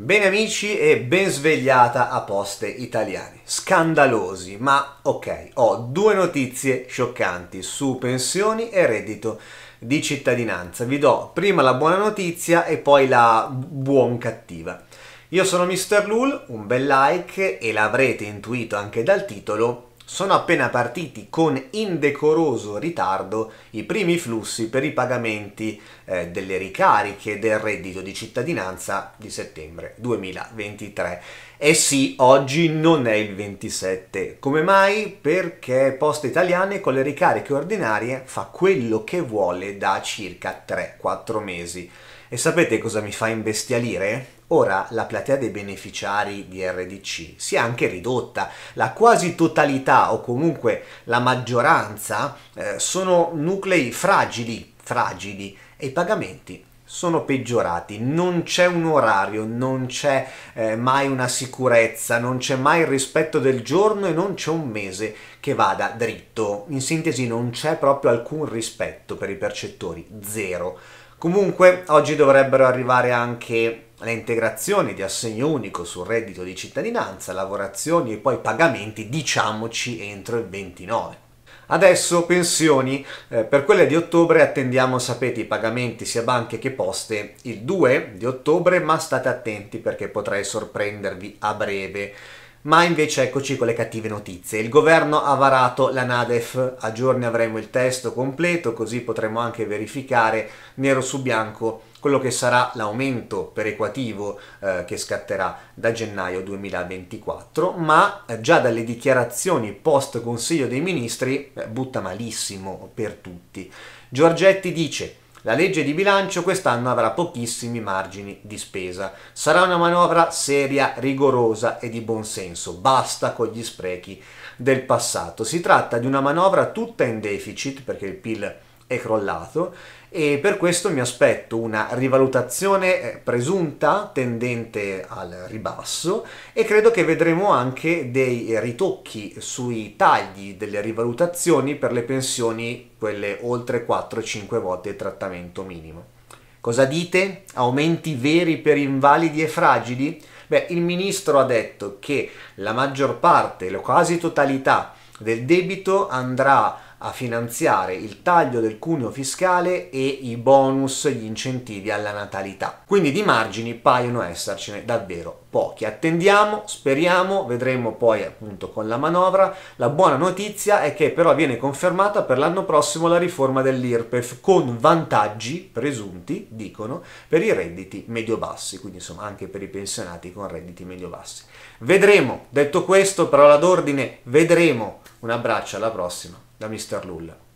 Bene amici e ben svegliata a poste italiane. Scandalosi, ma ok, ho due notizie scioccanti su pensioni e reddito di cittadinanza. Vi do prima la buona notizia e poi la buon cattiva. Io sono Mr. Lul, un bel like e l'avrete intuito anche dal titolo sono appena partiti con indecoroso ritardo i primi flussi per i pagamenti eh, delle ricariche del reddito di cittadinanza di settembre 2023. E eh sì, oggi non è il 27. Come mai? Perché Poste Italiane con le ricariche ordinarie fa quello che vuole da circa 3-4 mesi. E sapete cosa mi fa imbestialire? Ora la platea dei beneficiari di RDC si è anche ridotta, la quasi totalità o comunque la maggioranza eh, sono nuclei fragili, fragili e i pagamenti sono peggiorati, non c'è un orario, non c'è eh, mai una sicurezza, non c'è mai il rispetto del giorno e non c'è un mese che vada dritto. In sintesi non c'è proprio alcun rispetto per i percettori, zero. Comunque oggi dovrebbero arrivare anche le integrazioni di assegno unico sul reddito di cittadinanza, lavorazioni e poi pagamenti, diciamoci entro il 29. Adesso pensioni, eh, per quelle di ottobre attendiamo, sapete, i pagamenti sia banche che poste il 2 di ottobre, ma state attenti perché potrei sorprendervi a breve. Ma invece eccoci con le cattive notizie. Il governo ha varato la Nadef, a giorni avremo il testo completo, così potremo anche verificare nero su bianco quello che sarà l'aumento perequativo eh, che scatterà da gennaio 2024, ma eh, già dalle dichiarazioni post Consiglio dei Ministri eh, butta malissimo per tutti. Giorgetti dice la legge di bilancio quest'anno avrà pochissimi margini di spesa. Sarà una manovra seria, rigorosa e di buon senso, Basta con gli sprechi del passato. Si tratta di una manovra tutta in deficit perché il PIL è crollato e per questo mi aspetto una rivalutazione eh, presunta tendente al ribasso e credo che vedremo anche dei ritocchi sui tagli delle rivalutazioni per le pensioni quelle oltre 4-5 volte il trattamento minimo. Cosa dite? Aumenti veri per invalidi e fragili? Beh, il ministro ha detto che la maggior parte, la quasi totalità del debito andrà a a finanziare il taglio del cuneo fiscale e i bonus, gli incentivi alla natalità. Quindi di margini paiono essercene davvero pochi. Attendiamo, speriamo, vedremo poi appunto con la manovra. La buona notizia è che però viene confermata per l'anno prossimo la riforma dell'IRPEF con vantaggi presunti, dicono, per i redditi medio-bassi, quindi insomma anche per i pensionati con redditi medio-bassi. Vedremo, detto questo, parola d'ordine, vedremo. Un abbraccio, alla prossima da Mr. Lulla.